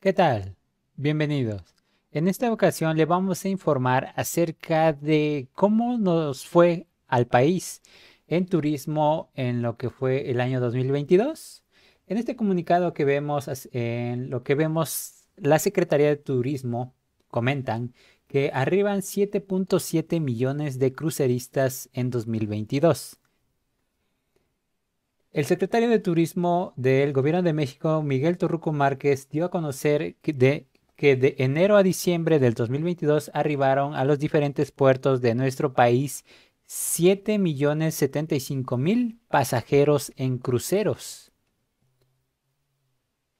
¿Qué tal? Bienvenidos. En esta ocasión le vamos a informar acerca de cómo nos fue al país en turismo en lo que fue el año 2022. En este comunicado que vemos, en lo que vemos, la Secretaría de Turismo comentan que arriban 7.7 millones de cruceristas en 2022. El secretario de Turismo del Gobierno de México, Miguel Torruco Márquez, dio a conocer que de, enero a diciembre del 2022 arribaron a los diferentes puertos de nuestro país 7.075.000 pasajeros en cruceros.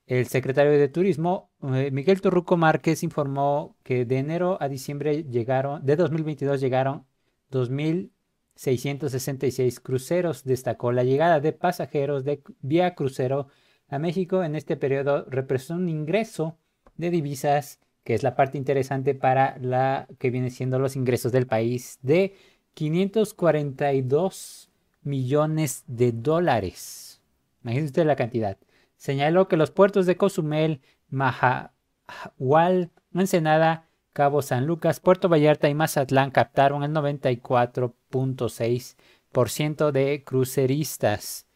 El secretario de Turismo, eh, Miguel Torruco Márquez, informó que de enero a diciembre llegaron, de 2022 llegaron 2.000 666 cruceros. Destacó la llegada de pasajeros de vía crucero a México en este periodo representó un ingreso de divisas, que es la parte interesante para la que viene siendo los ingresos del país, de 542 millones de dólares. Imagínense usted la cantidad. Señaló que los puertos de Cozumel, Mahahual, Ensenada, Cabo San Lucas, Puerto Vallarta y Mazatlán captaron el 94.6% de cruceristas.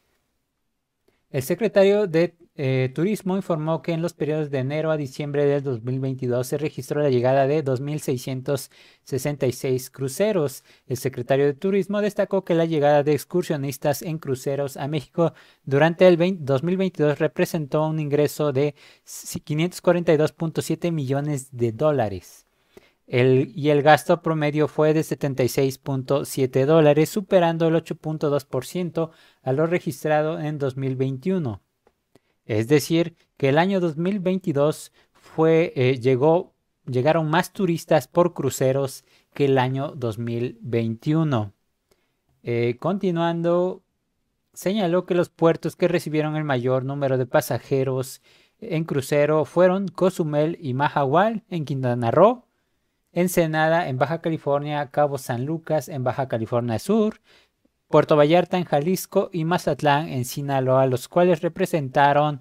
El secretario de eh, Turismo informó que en los periodos de enero a diciembre del 2022 se registró la llegada de 2.666 cruceros. El secretario de Turismo destacó que la llegada de excursionistas en cruceros a México durante el 2022 representó un ingreso de 542.7 millones de dólares. y el gasto promedio fue de 76.7 dólares, superando el 8.2% a lo registrado en 2021. Es decir, que el año 2022 fue, eh, llegó, llegaron más turistas por cruceros que el año 2021. Eh, continuando, señaló que los puertos que recibieron el mayor número de pasajeros en crucero fueron Cozumel y Mahahual en Quintana Roo, Ensenada en Baja California, Cabo San Lucas en Baja California Sur, Puerto Vallarta en Jalisco y Mazatlán en Sinaloa, los cuales representaron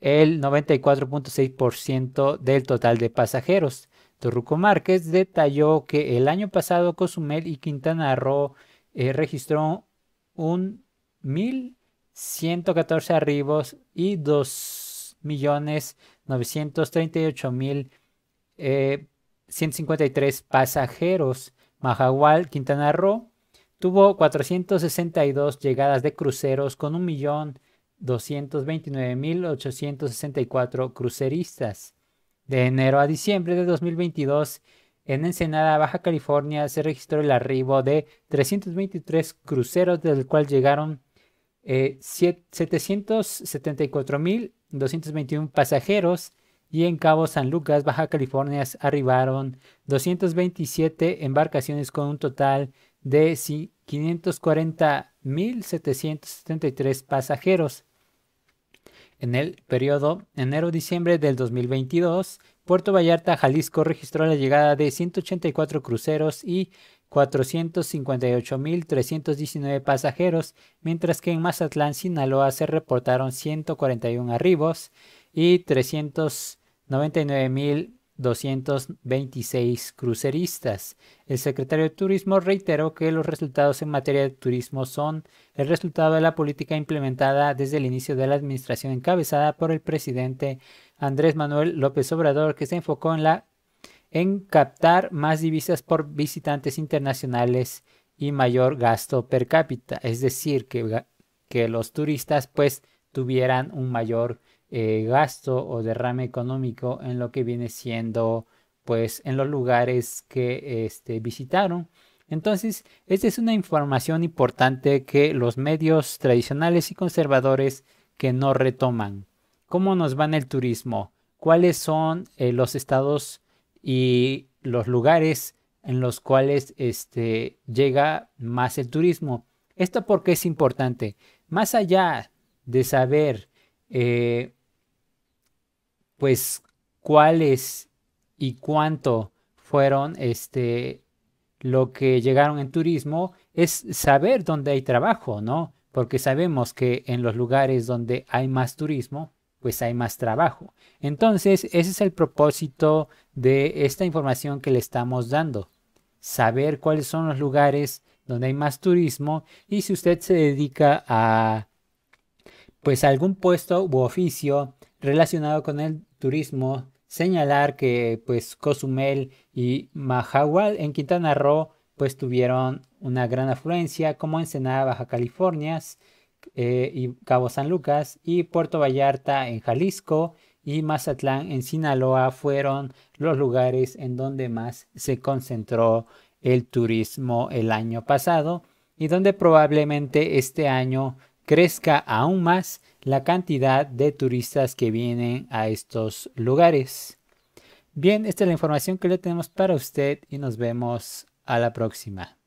el 94.6% del total de pasajeros. Torruco Márquez detalló que el año pasado Cozumel y Quintana Roo eh, registró un 1.114 arribos y 2.938.153 eh, 153 pasajeros. Mahahual, Quintana Roo Tuvo 462 llegadas de cruceros con 1.229.864 cruceristas. De enero a diciembre de 2022, en Ensenada, Baja California, se registró el arribo de 323 cruceros, del cual llegaron 774.221 eh, pasajeros y en Cabo San Lucas, Baja California, arribaron 227 embarcaciones con un total de 540.773 pasajeros. En el periodo enero-diciembre del 2022, Puerto Vallarta, Jalisco registró la llegada de 184 cruceros y 458.319 pasajeros, mientras que en Mazatlán, Sinaloa se reportaron 141 arribos y 399.000 226 cruceristas. El secretario de Turismo reiteró que los resultados en materia de turismo son el resultado de la política implementada desde el inicio de la administración encabezada por el presidente Andrés Manuel López Obrador, que se enfocó en, la, en captar más divisas por visitantes internacionales y mayor gasto per cápita, es decir, que, que los turistas pues tuvieran un mayor eh, gasto o derrame económico en lo que viene siendo pues en los lugares que este, visitaron. Entonces, esta es una información importante que los medios tradicionales y conservadores que no retoman. ¿Cómo nos va en el turismo? ¿Cuáles son eh, los estados y los lugares en los cuales este, llega más el turismo? Esto porque es importante. Más allá de saber eh, pues cuáles y cuánto fueron este, lo que llegaron en turismo, es saber dónde hay trabajo, ¿no? Porque sabemos que en los lugares donde hay más turismo, pues hay más trabajo. Entonces, ese es el propósito de esta información que le estamos dando. Saber cuáles son los lugares donde hay más turismo y si usted se dedica a pues a algún puesto u oficio relacionado con el turismo, señalar que pues Cozumel y Mahahual en Quintana Roo pues tuvieron una gran afluencia, como Ensenada, Baja California, eh, y Cabo San Lucas, y Puerto Vallarta en Jalisco, y Mazatlán en Sinaloa fueron los lugares en donde más se concentró el turismo el año pasado y donde probablemente este año crezca aún más la cantidad de turistas que vienen a estos lugares. Bien, esta es la información que le tenemos para usted y nos vemos a la próxima.